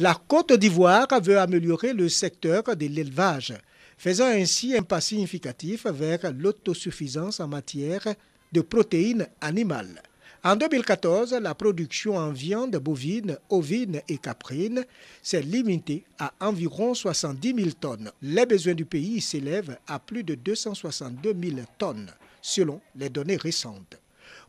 La Côte d'Ivoire veut améliorer le secteur de l'élevage, faisant ainsi un pas significatif vers l'autosuffisance en matière de protéines animales. En 2014, la production en viande bovine, ovine et caprine s'est limitée à environ 70 000 tonnes. Les besoins du pays s'élèvent à plus de 262 000 tonnes, selon les données récentes.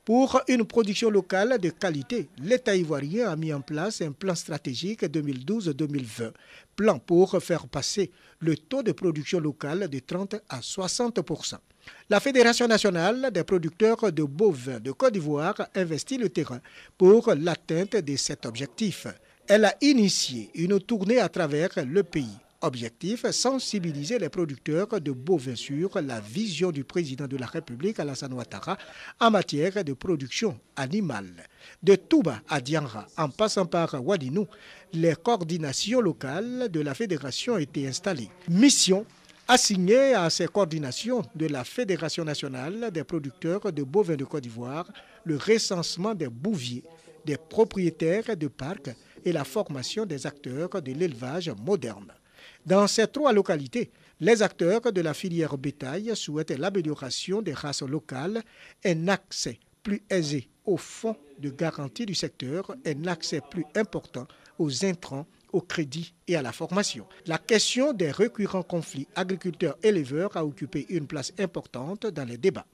Pour une production locale de qualité, l'État ivoirien a mis en place un plan stratégique 2012-2020, plan pour faire passer le taux de production locale de 30 à 60 La Fédération nationale des producteurs de bovins de Côte d'Ivoire investit le terrain pour l'atteinte de cet objectif. Elle a initié une tournée à travers le pays. Objectif, sensibiliser les producteurs de bovins sur la vision du président de la République, Alassane Ouattara, en matière de production animale. De Touba à Dianra, en passant par Wadinou, les coordinations locales de la fédération étaient installées. Mission assignée à ces coordinations de la Fédération nationale des producteurs de bovins de Côte d'Ivoire, le recensement des bouviers, des propriétaires de parcs et la formation des acteurs de l'élevage moderne. Dans ces trois localités, les acteurs de la filière bétail souhaitent l'amélioration des races locales, un accès plus aisé aux fonds de garantie du secteur, un accès plus important aux intrants, au crédit et à la formation. La question des récurrents conflits agriculteurs-éleveurs a occupé une place importante dans les débats.